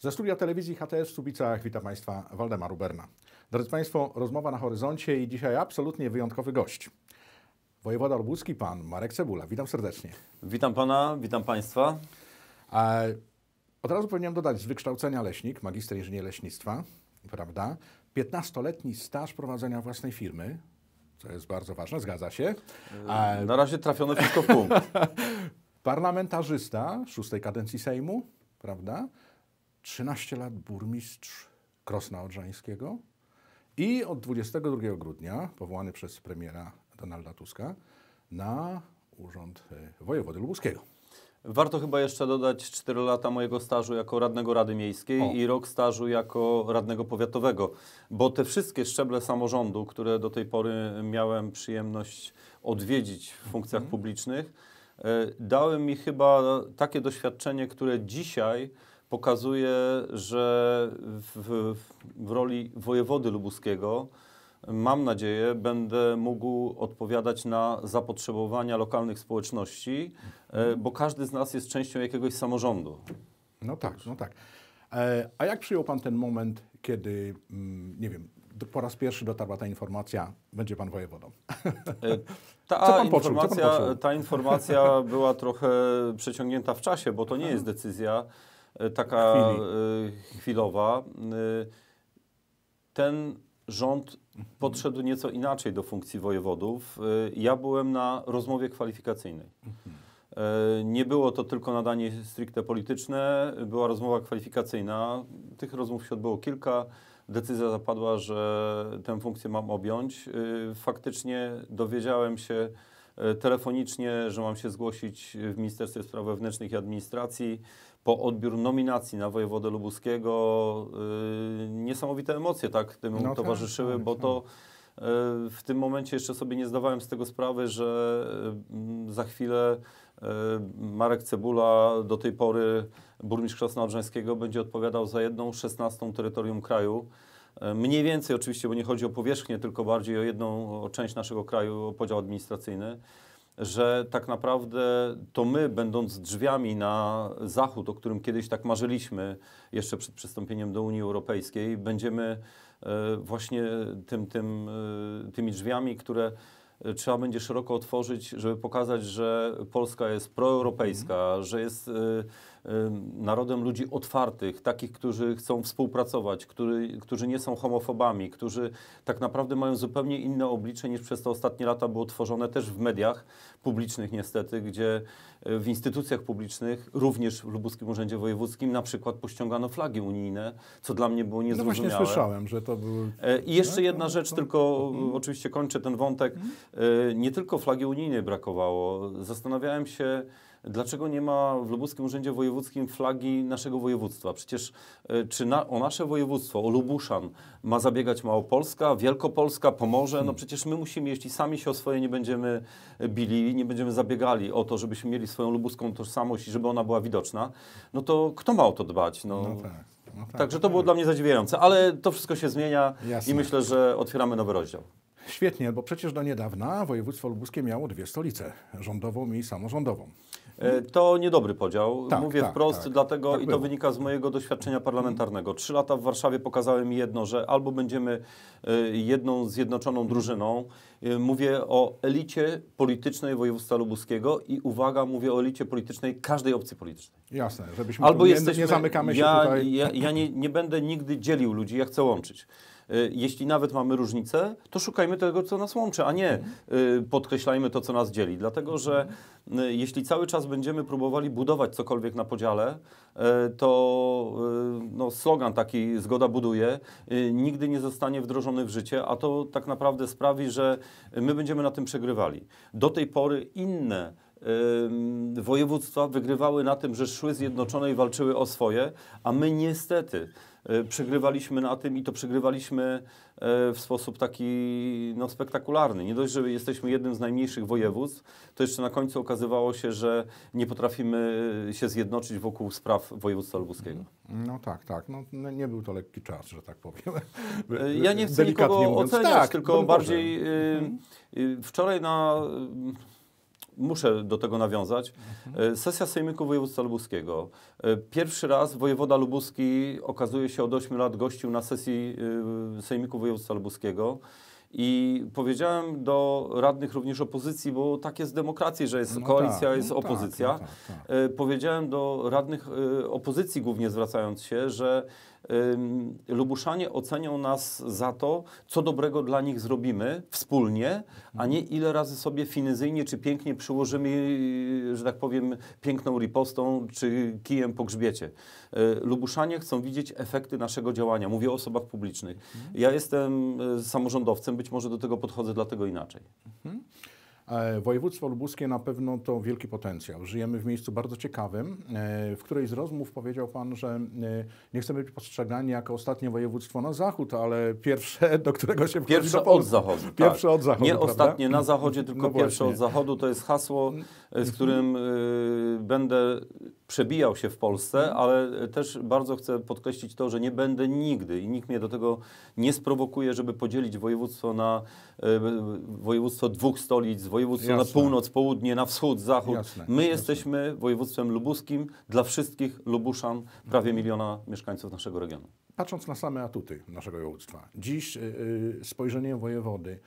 Ze studia telewizji HTS w Subicach witam Państwa Waldemar Uberna. Drodzy Państwo, rozmowa na horyzoncie i dzisiaj absolutnie wyjątkowy gość. Wojewoda lubuski, pan Marek Cebula. Witam serdecznie. Witam Pana, witam Państwa. E, od razu powinienem dodać, z wykształcenia leśnik, magister inżynier leśnictwa, prawda? 15-letni staż prowadzenia własnej firmy, co jest bardzo ważne, zgadza się. E, na razie trafiono wszystko w punkt. Parlamentarzysta szóstej kadencji Sejmu, prawda? 13 lat burmistrz Krosna Odrzańskiego i od 22 grudnia powołany przez premiera Donalda Tuska na urząd e, wojewody lubuskiego. Warto chyba jeszcze dodać 4 lata mojego stażu jako radnego Rady Miejskiej o. i rok stażu jako radnego powiatowego, bo te wszystkie szczeble samorządu, które do tej pory miałem przyjemność odwiedzić w funkcjach mhm. publicznych, e, dały mi chyba takie doświadczenie, które dzisiaj pokazuje, że w, w roli wojewody lubuskiego mam nadzieję, będę mógł odpowiadać na zapotrzebowania lokalnych społeczności, e, mhm. bo każdy z nas jest częścią jakiegoś samorządu. No tak, no tak. E, a jak przyjął Pan ten moment, kiedy, mm, nie wiem, po raz pierwszy dotarła ta informacja, będzie Pan wojewodą? E, ta, Co pan poczuł? informacja, Co pan ta informacja była trochę przeciągnięta w czasie, bo to nie jest mhm. decyzja E, taka Chwili. E, chwilowa. E, ten rząd podszedł nieco inaczej do funkcji wojewodów. Ja byłem na rozmowie kwalifikacyjnej. Nie było to tylko nadanie stricte polityczne, była rozmowa kwalifikacyjna. Tych rozmów się odbyło kilka. Decyzja zapadła, że tę funkcję mam objąć. Faktycznie dowiedziałem się, E, telefonicznie, że mam się zgłosić w Ministerstwie Spraw Wewnętrznych i Administracji po odbiór nominacji na wojewodę lubuskiego. E, niesamowite emocje tak tym no tak, towarzyszyły, tak, bo tak. to e, w tym momencie jeszcze sobie nie zdawałem z tego sprawy, że za chwilę Marek Cebula, do tej pory burmistrz Krosna będzie odpowiadał za jedną szesnastą terytorium kraju. E, mniej więcej oczywiście, bo nie chodzi o powierzchnię, tylko bardziej o jedną o część naszego kraju, o podział administracyjny, że tak naprawdę to my, będąc drzwiami na zachód, o którym kiedyś tak marzyliśmy jeszcze przed przystąpieniem do Unii Europejskiej, będziemy e, właśnie tym, tym, e, tymi drzwiami, które trzeba będzie szeroko otworzyć, żeby pokazać, że Polska jest proeuropejska, mhm. że jest narodem ludzi otwartych, takich, którzy chcą współpracować, który, którzy nie są homofobami, którzy tak naprawdę mają zupełnie inne oblicze niż przez te ostatnie lata było tworzone też w mediach publicznych niestety, gdzie y, w instytucjach publicznych, również w Lubuskim Urzędzie Wojewódzkim na przykład pościągano flagi unijne, co dla mnie było niezrozumiałe. No właśnie słyszałem, że to był e, I jeszcze no, jedna no, rzecz, tylko mhm. oczywiście kończę ten wątek. Mhm. E, nie tylko flagi unijnej brakowało. Zastanawiałem się, dlaczego nie ma w Lubuskim Urzędzie Wojewódzkim flagi naszego województwa? Przecież e, czy na, o nasze województwo, o Lubuszan ma zabiegać Małopolska, Wielkopolska, Pomorze? No hmm. przecież my musimy, jeśli sami się o swoje nie będziemy bili, nie będziemy zabiegali o to, żebyśmy mieli swoją lubuską tożsamość i żeby ona była widoczna, no to kto ma o to dbać? No, no tak. No tak, Także no to było tak. dla mnie zadziwiające, ale to wszystko się zmienia Jasne. i myślę, że otwieramy nowy rozdział. Świetnie, bo przecież do niedawna województwo lubuskie miało dwie stolice, rządową i samorządową. E, to niedobry podział. Tak, Mówię tak, wprost, tak, dlatego tak i to wynika z mojego doświadczenia parlamentarnego. Trzy lata w Warszawie pokazały mi jedno, że albo będziemy e, jedną zjednoczoną drużyną. E, mówię o elicie politycznej województwa lubuskiego i uwaga, mówię o elicie politycznej każdej opcji politycznej. Jasne, żebyśmy albo nie, nie zamykamy się ja, tutaj. Ja, ja nie, nie będę nigdy dzielił ludzi, ja chcę łączyć. Y, jeśli nawet mamy różnicę, to szukajmy tego, co nas łączy, a nie y, podkreślajmy to, co nas dzieli. Dlatego, że y, jeśli cały czas będziemy próbowali budować cokolwiek na podziale, to no, slogan taki zgoda buduje nigdy nie zostanie wdrożony w życie, a to tak naprawdę sprawi, że my będziemy na tym przegrywali. Do tej pory inne województwa wygrywały na tym, że szły zjednoczone i walczyły o swoje, a my niestety E, przegrywaliśmy na tym i to przegrywaliśmy e, w sposób taki no, spektakularny. Nie dość, że jesteśmy jednym z najmniejszych województw, to jeszcze na końcu okazywało się, że nie potrafimy e, się zjednoczyć wokół spraw województwa lubuskiego. Mm, no tak, tak. No, no, nie był to lekki czas, że tak powiem. Ja nie chcę nikogo oceniać, tak, tylko no bardziej... Mhm. wczoraj na muszę do tego nawiązać. Mhm. E, sesja Sejmiku Województwa Lubuskiego. E, pierwszy raz wojewoda lubuski okazuje się od 8 lat gościł na sesji e, Sejmiku Województwa Lubuskiego. I powiedziałem do radnych również opozycji, bo tak jest w demokracji, że jest no koalicja, tak. jest no tak, opozycja. No tak, powiedziałem do radnych opozycji, głównie zwracając się, że Lubuszanie ocenią nas za to, co dobrego dla nich zrobimy wspólnie, a nie ile razy sobie finezyjnie czy pięknie przyłożymy, yy, że tak powiem, piękną ripostą czy kijem po grzbiecie. Yy, Lubuszanie chcą widzieć efekty naszego działania. Mówię o osobach publicznych. Ja jestem y, samorządowcem, być może do tego podchodzę dlatego inaczej. Mhm. E, województwo lubuskie na pewno to wielki potencjał. Żyjemy w miejscu bardzo ciekawym. E, w której z rozmów powiedział Pan, że e, nie chcemy być postrzegani jako ostatnie województwo na zachód, ale pierwsze, do którego się Pierwsze od zachodu. Tak. Pierwsze tak. od zachodu. Nie prawda? ostatnie na zachodzie, no tylko no pierwsze od zachodu. To jest hasło, z którym będę przebijał się w Polsce, mhm. ale też bardzo chcę podkreślić to, że nie będę nigdy i nikt mnie do tego nie sprowokuje, żeby podzielić województwo na e, województwo dwóch stolic, województwo Jasne. na północ, południe, na wschód, zachód. Jasne. My Jasne. jesteśmy województwem lubuskim dla wszystkich Lubuszan, prawie miliona mieszkańców naszego regionu. Patrząc na same atuty naszego województwa, dziś yy, spojrzenie wojewody,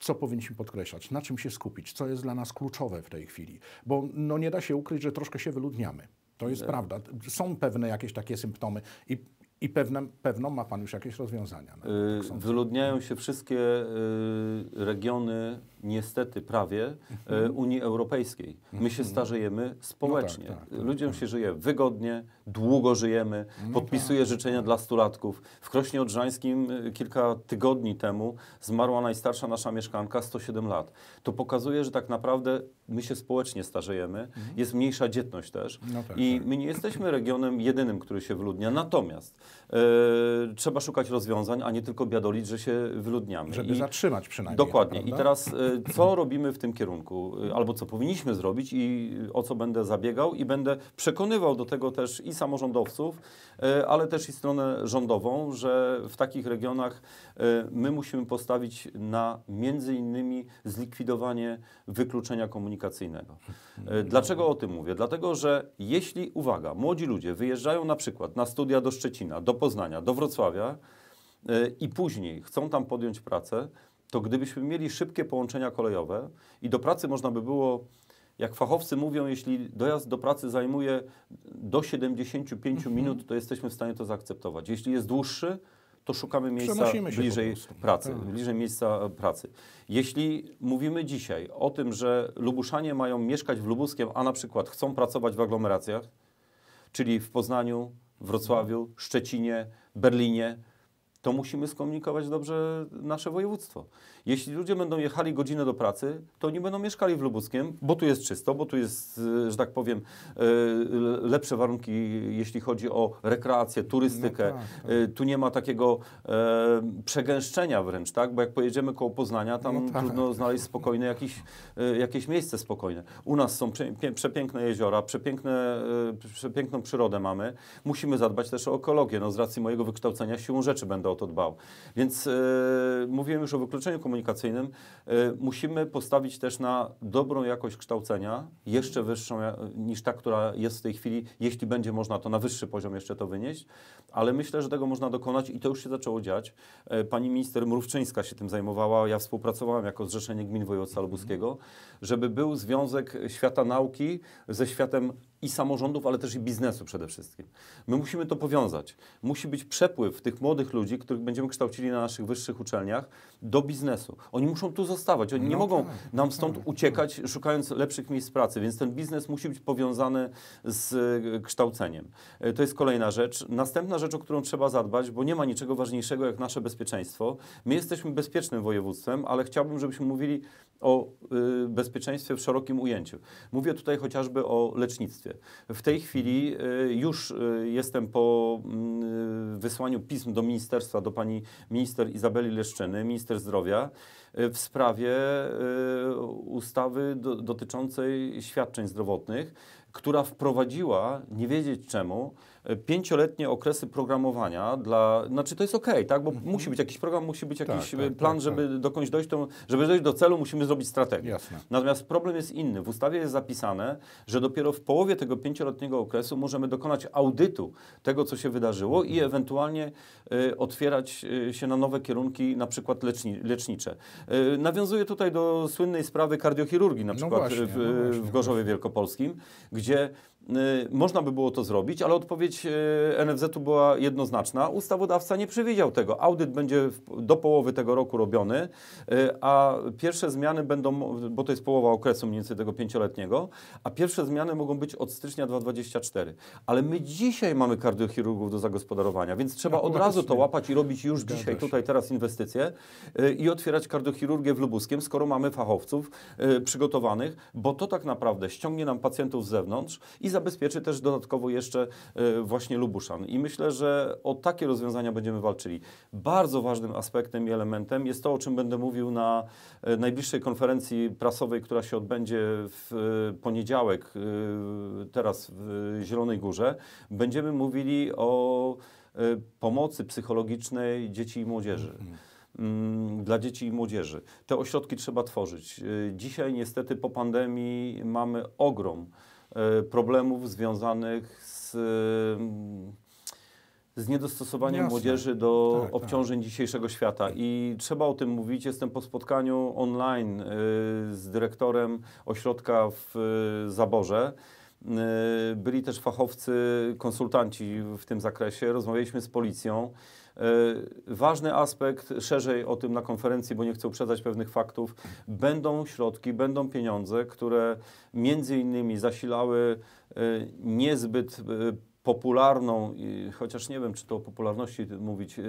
co powinniśmy podkreślać, na czym się skupić, co jest dla nas kluczowe w tej chwili, bo no, nie da się ukryć, że troszkę się wyludniamy. To jest prawda. Są pewne jakieś takie symptomy i, i pewne, pewno ma Pan już jakieś rozwiązania. No, y, wyludniają się wszystkie y, regiony niestety prawie e, mhm. Unii Europejskiej. My się mhm. starzejemy społecznie. No tak, tak, tak, Ludziom tak. się żyje wygodnie, długo żyjemy. No podpisuję tak. życzenia dla stulatków. W Krośnie Odrzańskim e, kilka tygodni temu zmarła najstarsza nasza mieszkanka, 107 lat. To pokazuje, że tak naprawdę my się społecznie starzejemy. Mhm. Jest mniejsza dzietność też. No tak, I my nie jesteśmy regionem jedynym, który się wyludnia. Natomiast Yy, trzeba szukać rozwiązań, a nie tylko biadolić, że się wyludniamy. Żeby I zatrzymać przynajmniej. Dokładnie. Prawda? I teraz y, co robimy w tym kierunku, y, albo co powinniśmy zrobić i o co będę zabiegał i będę przekonywał do tego też i samorządowców, y, ale też i stronę rządową, że w takich regionach my musimy postawić na między innymi zlikwidowanie wykluczenia komunikacyjnego. Dlaczego o tym mówię? Dlatego, że jeśli, uwaga, młodzi ludzie wyjeżdżają na przykład na studia do Szczecina, do Poznania, do Wrocławia e, i później chcą tam podjąć pracę, to gdybyśmy mieli szybkie połączenia kolejowe i do pracy można by było, jak fachowcy mówią, jeśli dojazd do pracy zajmuje do 75 mhm. minut, to jesteśmy w stanie to zaakceptować. Jeśli jest dłuższy, to szukamy miejsca bliżej pracy, tak. bliżej miejsca pracy. Jeśli mówimy dzisiaj o tym, że Lubuszanie mają mieszkać w Lubuskiem, a na przykład chcą pracować w aglomeracjach, czyli w Poznaniu, Wrocławiu, Szczecinie, Berlinie, to musimy skomunikować dobrze nasze województwo. Jeśli ludzie będą jechali godzinę do pracy, to oni będą mieszkali w Lubuskiem, bo tu jest czysto, bo tu jest, e, że tak powiem, e, lepsze warunki, jeśli chodzi o rekreację, turystykę. No tak, tak. E, tu nie ma takiego przegęszczenia wręcz, tak? Bo jak pojedziemy koło Poznania, tam no tak. trudno znaleźć spokojne jakieś jakieś miejsce spokojne. U nas są przepiękne jeziora, przepiękne, przepiękną przyrodę mamy. Musimy zadbać też o ekologię. No, z racji mojego wykształcenia siłą rzeczy będę o o to dbał. Więc yy, mówiłem już o wykluczeniu komunikacyjnym. E, musimy postawić też na dobrą jakość kształcenia, jeszcze wyższą e, niż ta, która jest w tej chwili, jeśli będzie można to na wyższy poziom jeszcze to wynieść. Ale myślę, że tego można dokonać i to już się zaczęło dziać. pani minister Mrówczyńska się tym zajmowała. Ja współpracowałem jako Zrzeszenie Gmin Województwa Lubuskiego, żeby był związek świata nauki ze światem i samorządów, ale też i biznesu przede wszystkim. My musimy to powiązać. Musi być przepływ tych młodych ludzi, których będziemy kształcili na naszych wyższych uczelniach, do biznesu. Oni muszą tu zostawać, oni no nie tak, mogą nam tak, stąd tak, uciekać, tak. szukając lepszych miejsc pracy, więc ten biznes musi być powiązany z e, kształceniem. E, to jest kolejna rzecz. Następna rzecz, o którą trzeba zadbać, bo nie ma niczego ważniejszego jak nasze bezpieczeństwo. My jesteśmy bezpiecznym województwem, ale chciałbym, żebyśmy mówili o e, bezpieczeństwie w szerokim ujęciu. Mówię tutaj chociażby o lecznictwie. W tej chwili y, już y, jestem po mm, y, wysłaniu pism do ministerstwa, do pani minister Izabeli Leszczyny, minister zdrowia, w sprawie ustawy dotyczącej świadczeń zdrowotnych, która wprowadziła, nie wiedzieć czemu, pięcioletnie okresy programowania dla, znaczy to jest ok, tak, bo mhm. musi być jakiś program, musi być jakiś tak, tak, plan, tak, żeby tak. dokądś dojść, to, żeby dojść do celu musimy zrobić strategię. Jasne. Natomiast problem jest inny. W ustawie jest zapisane, że dopiero w połowie tego pięcioletniego okresu możemy dokonać audytu tego, co się wydarzyło i mhm. ewentualnie y, otwierać y, się na nowe kierunki, na przykład leczni, lecznicze. Y, nawiązuję tutaj do słynnej sprawy kardiochirurgii na no przykład no właśnie, w, no właśnie, w Gorzowie Wielkopolskim, gdzie Y, można by było to zrobić, ale odpowiedź y, NFZ-u była jednoznaczna. Ustawodawca nie przewidział tego. Audyt będzie do połowy tego roku robiony, y, a pierwsze zmiany będą, bo to jest połowa okresu mniej więcej tego pięcioletniego, a pierwsze zmiany mogą być od stycznia 2024. Ale my dzisiaj mamy kardiochirurgów do zagospodarowania, więc trzeba no, od razu to łapać i robić już dzisiaj, tutaj, teraz inwestycje i otwierać kardiochirurgię w Lubuskiem, skoro mamy fachowców przygotowanych, bo to tak naprawdę ściągnie nam pacjentów z zewnątrz i zabezpieczy też dodatkowo jeszcze e, właśnie Lubuszan. I myślę, że o takie rozwiązania będziemy walczyli. Bardzo ważnym aspektem i elementem jest to, o czym będę mówił na e, najbliższej konferencji prasowej, która się odbędzie w e, poniedziałek, teraz w Zielonej Górze. Będziemy mówili o pomocy psychologicznej dzieci i młodzieży. Mhm. Mm, dla dzieci i młodzieży. Te ośrodki trzeba tworzyć. Dzisiaj, niestety, po pandemii mamy ogrom E, problemów związanych z e, z niedostosowaniem Jasne. młodzieży do tak, tak. obciążeń tak. dzisiejszego świata. I trzeba o tym mówić. Jestem po spotkaniu online e, z dyrektorem ośrodka w Zaborze. Byli też fachowcy, konsultanci w tym zakresie. Rozmawialiśmy z policją. E, ważny aspekt, szerzej o tym na konferencji, bo nie chcę uprzedzać pewnych faktów, będą środki, będą pieniądze, które między innymi zasilały e, niezbyt e, popularną, chociaż nie wiem, czy to o popularności mówić,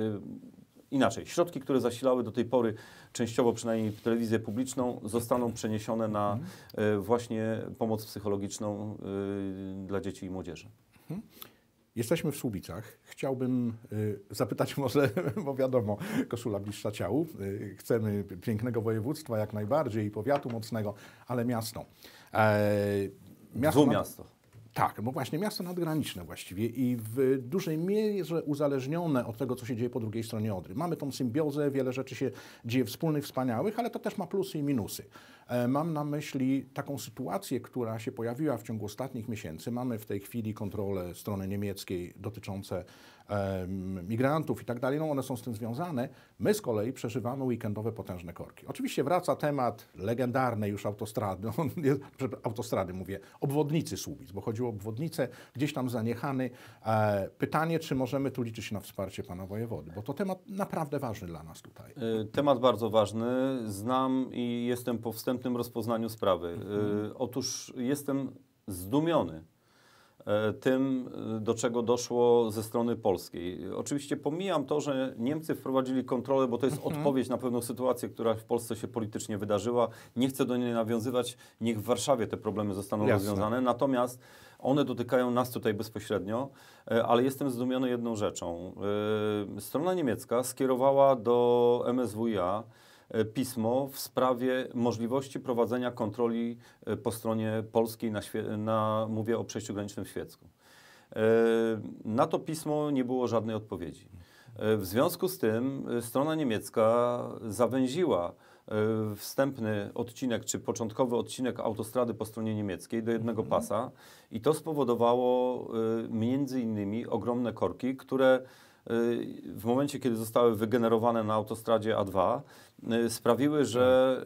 inaczej, środki, które zasilały do tej pory częściowo przynajmniej telewizję publiczną, zostaną przeniesione na mhm. właśnie pomoc psychologiczną dla dzieci i młodzieży. Mhm. Jesteśmy w Słubicach. Chciałbym y, zapytać może, bo wiadomo, koszula bliższa ciału. Y, chcemy pięknego województwa jak najbardziej i powiatu mocnego, ale miasto. E, miasto, Dwumiasto. Tak, bo właśnie miasto nadgraniczne właściwie i w dużej mierze uzależnione od tego, co się dzieje po drugiej stronie Odry. Mamy tą symbiozę, wiele rzeczy się dzieje wspólnych, wspaniałych, ale to też ma plusy i minusy. E, mam na myśli taką sytuację, która się pojawiła w ciągu ostatnich miesięcy. Mamy w tej chwili kontrolę strony niemieckiej dotyczące migrantów i tak dalej, no one są z tym związane. My z kolei przeżywamy weekendowe potężne korki. Oczywiście wraca temat legendarnej już autostrady, autostrady mówię, obwodnicy Słubic, bo chodziło o obwodnicę, gdzieś tam zaniechany. E, pytanie, czy możemy tu liczyć na wsparcie pana wojewody, bo to temat naprawdę ważny dla nas tutaj. E, temat bardzo ważny. Znam i jestem po wstępnym rozpoznaniu sprawy. E, otóż jestem zdumiony E, tym, e, do czego doszło ze strony polskiej. Oczywiście pomijam to, że Niemcy wprowadzili kontrolę, bo to jest mhm. odpowiedź na pewną sytuację, która w Polsce się politycznie wydarzyła. Nie chcę do niej nawiązywać, niech w Warszawie te problemy zostaną Jasne. rozwiązane. Natomiast one dotykają nas tutaj bezpośrednio, e, ale jestem zdumiony jedną rzeczą. Strona niemiecka skierowała do MSWiA E, pismo w sprawie możliwości prowadzenia kontroli e, po stronie polskiej, na, na mówię o przejściu granicznym w Świecku. E, na to pismo nie było żadnej odpowiedzi. W związku z tym strona niemiecka zawęziła wstępny odcinek, czy początkowy odcinek autostrady po stronie niemieckiej do jednego mhm. pasa i to spowodowało między innymi ogromne korki, które w momencie, kiedy zostały wygenerowane na autostradzie A2, y, sprawiły, że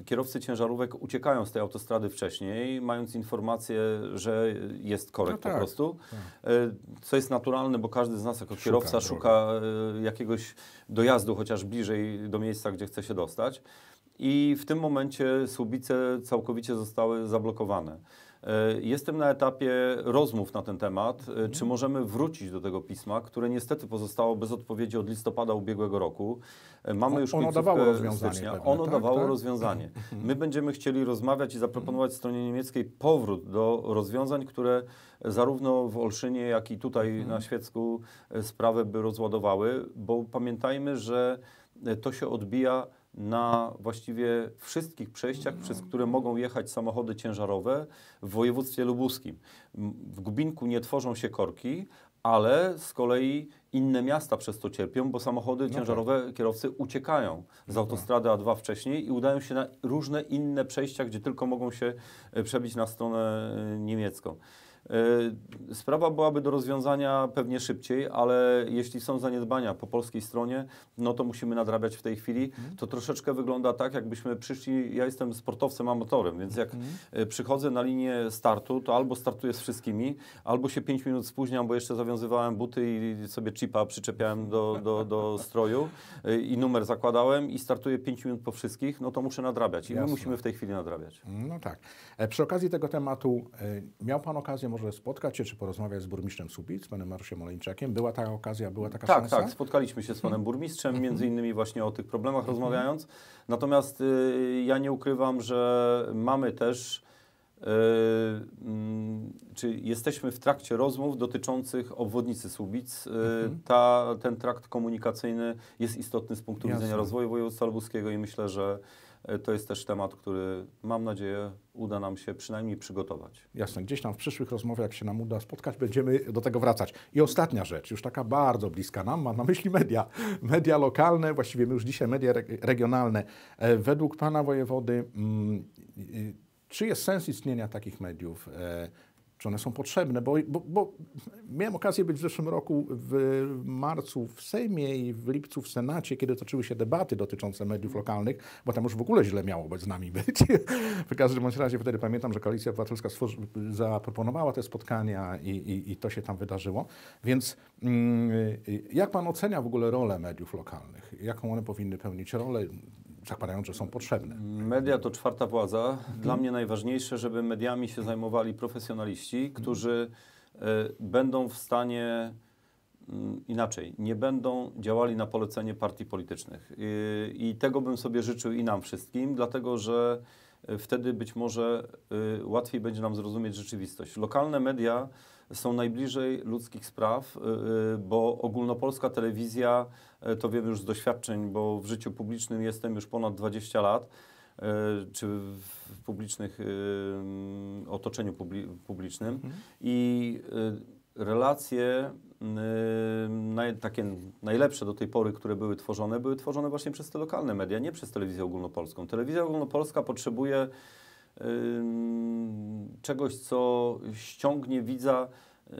y, kierowcy ciężarówek uciekają z tej autostrady wcześniej, mając informację, że jest korek no tak. po prostu. Tak. Y, co jest naturalne, bo każdy z nas jako kierowca szuka, szuka jakiegoś dojazdu, chociaż bliżej do miejsca, gdzie chce się dostać. I w tym momencie słubice całkowicie zostały zablokowane. E, jestem na etapie rozmów na ten temat. E, czy mhm. możemy wrócić do tego pisma, które niestety pozostało bez odpowiedzi od listopada ubiegłego roku? E, mamy już ono dawało rozwiązanie. Stycznia. ono tak, dawało tak? rozwiązanie. Mhm. My będziemy chcieli rozmawiać i zaproponować stronie niemieckiej powrót do rozwiązań, które zarówno w Olszynie, jak i tutaj mhm. na Świecku sprawę by rozładowały, bo pamiętajmy, że to się odbija na właściwie wszystkich przejściach, przez które mogą jechać samochody ciężarowe w województwie lubuskim. W Gubinku nie tworzą się korki, ale z kolei inne miasta przez to cierpią, bo samochody no ciężarowe, tak. kierowcy uciekają z no tak. autostrady A2 wcześniej i udają się na różne inne przejścia, gdzie tylko mogą się e, przebić na stronę e, niemiecką. E, sprawa byłaby do rozwiązania pewnie szybciej, ale jeśli są zaniedbania po polskiej stronie, no to musimy nadrabiać w tej chwili. Mhm. To troszeczkę wygląda tak, jakbyśmy przyszli, ja jestem sportowcem, amatorem, więc jak mhm. e, przychodzę na linię startu, to albo startuję z wszystkimi, albo się 5 minut spóźniam, bo jeszcze zawiązywałem buty i sobie chipa przyczepiałem do, do, do stroju e, i numer zakładałem i startuję 5 minut po wszystkich, no to muszę nadrabiać i Jasne. my musimy w tej chwili nadrabiać. No tak. Przy okazji tego tematu miał Pan okazję może spotkać się, czy porozmawiać z burmistrzem Słubic, panem Marusiem Oleńczakiem. Była taka okazja, była taka tak, szansa? Tak, tak. Spotkaliśmy się z panem burmistrzem, mhm. między innymi właśnie o tych problemach mhm. rozmawiając. Natomiast y, ja nie ukrywam, że mamy też y, mm, czy jesteśmy w trakcie rozmów dotyczących obwodnicy Słubic. Y, mhm. ta, ten trakt komunikacyjny jest istotny z punktu Jasne. widzenia rozwoju województwa lubuskiego i myślę, że E, to jest też temat, który mam nadzieję uda nam się przynajmniej przygotować. Jasne, gdzieś tam w przyszłych rozmowach, jak się nam uda spotkać, będziemy do tego wracać. I ostatnia rzecz, już taka bardzo bliska nam, mam na myśli media. Media lokalne, właściwie my już dzisiaj media regionalne. E, według Pana Wojewody, mm, czy jest sens istnienia takich mediów? E, czy one są potrzebne, bo, bo, bo, miałem okazję być w zeszłym roku w marcu w Sejmie i w lipcu w Senacie, kiedy toczyły się debaty dotyczące mediów lokalnych, bo tam już w ogóle źle miało być z nami być. w każdym razie wtedy pamiętam, że Koalicja Obywatelska zaproponowała te spotkania i, i, i, to się tam wydarzyło. Więc mm, jak pan ocenia w ogóle rolę mediów lokalnych? Jaką one powinny pełnić rolę? zakładają, że są potrzebne. Media to czwarta władza. Dla mnie najważniejsze, żeby mediami się zajmowali profesjonaliści, którzy e, będą w stanie mm, inaczej, nie będą działali na polecenie partii politycznych. I tego bym sobie życzył i nam wszystkim, dlatego że wtedy być może y, łatwiej będzie nam zrozumieć rzeczywistość. Lokalne media są najbliżej ludzkich spraw, y, y, bo ogólnopolska telewizja, to wiem już z doświadczeń, bo w życiu publicznym jestem już ponad 20 lat, czy w publicznych otoczeniu publicznym mhm. i relacje mm, y, naj, takie najlepsze do tej pory, które były tworzone, były tworzone właśnie przez te lokalne media, nie przez telewizję ogólnopolską. Telewizja ogólnopolska potrzebuje y, czegoś, co ściągnie widza y,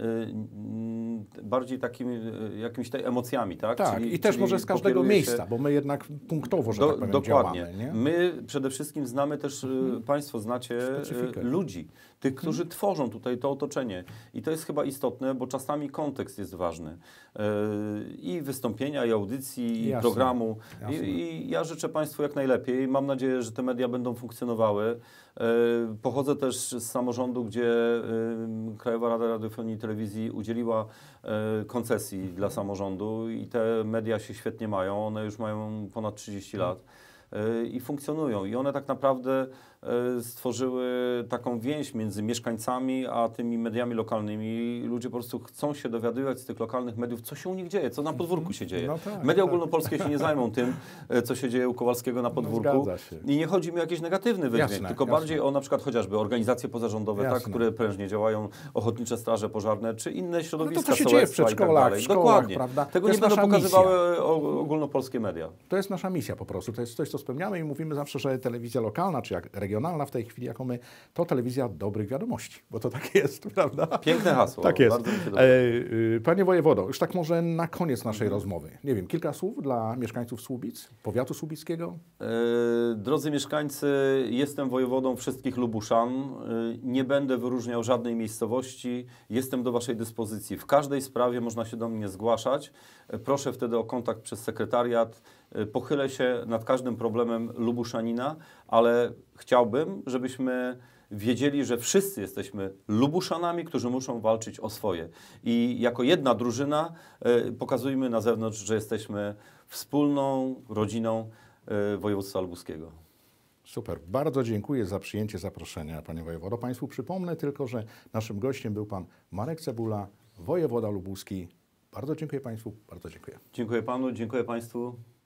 bardziej takim, y, jakimiś te emocjami, tak? Tak, czyli, i też może z każdego miejsca, bo my jednak punktowo, że do, tak powiem, dokładnie. Działamy, my przede wszystkim znamy też, mhm. Państwo znacie Specyfikę. ludzi, tych, mhm. którzy hmm. tworzą tutaj to otoczenie. I to jest chyba istotne, bo czasami kontekst jest ważny. Yy, I wystąpienia, i audycji, Jasne. i programu. I, I, ja życzę Państwu jak najlepiej. Mam nadzieję, że te media będą funkcjonowały. Yy, pochodzę też z samorządu, gdzie yy, Krajowa Rada Radiofonii i Telewizji udzieliła e, koncesji dla samorządu i te media się świetnie mają. One już mają ponad 30 mhm. lat. Y, i funkcjonują. I one tak naprawdę y, stworzyły taką więź między mieszkańcami a tymi mediami lokalnymi. Ludzie po prostu chcą się dowiadywać z tych lokalnych mediów, co się u nich dzieje, co na mhm. podwórku się dzieje. No tak, Media tak. ogólnopolskie się nie zajmą tym, y, co się dzieje u Kowalskiego na no, podwórku. No I nie chodzi mi o jakiś negatywny wydźwięk, jasne, tylko jasne. bardziej o na przykład chociażby organizacje pozarządowe, tak, które prężnie działają, ochotnicze straże pożarne, czy inne środowiska no to, co się dzieje w tak przedszkolach, tak w szkołach, Dokładnie. Prawda? Tego nie będą pokazywały misja. ogólnopolskie media. To jest nasza misja po prostu. To jest coś, co spełniamy i mówimy zawsze, że telewizja lokalna, czy jak regionalna w tej chwili, jaką my, to telewizja dobrych wiadomości, bo to tak jest, prawda? Piękne hasło. Tak jest. E, y, panie wojewodo, już tak może na koniec naszej mhm. rozmowy. Nie wiem, kilka słów dla mieszkańców Słubic, powiatu słubickiego? E, drodzy mieszkańcy, jestem wojewodą wszystkich Lubuszan. E, nie będę wyróżniał żadnej miejscowości. Jestem do Waszej dyspozycji. W każdej sprawie można się do mnie zgłaszać. Proszę wtedy o kontakt przez sekretariat. Y, pochylę się nad każdym problemem Lubuszanina, ale chciałbym, żebyśmy wiedzieli, że wszyscy jesteśmy Lubuszanami, którzy muszą walczyć o swoje. I jako jedna drużyna y, pokazujmy na zewnątrz, że jesteśmy wspólną rodziną y, województwa lubuskiego. Super. Bardzo dziękuję za przyjęcie zaproszenia, panie wojewodo. Państwu przypomnę tylko, że naszym gościem był pan Marek Cebula, wojewoda lubuski. Bardzo dziękuję państwu, bardzo dziękuję. Dziękuję panu, dziękuję państwu.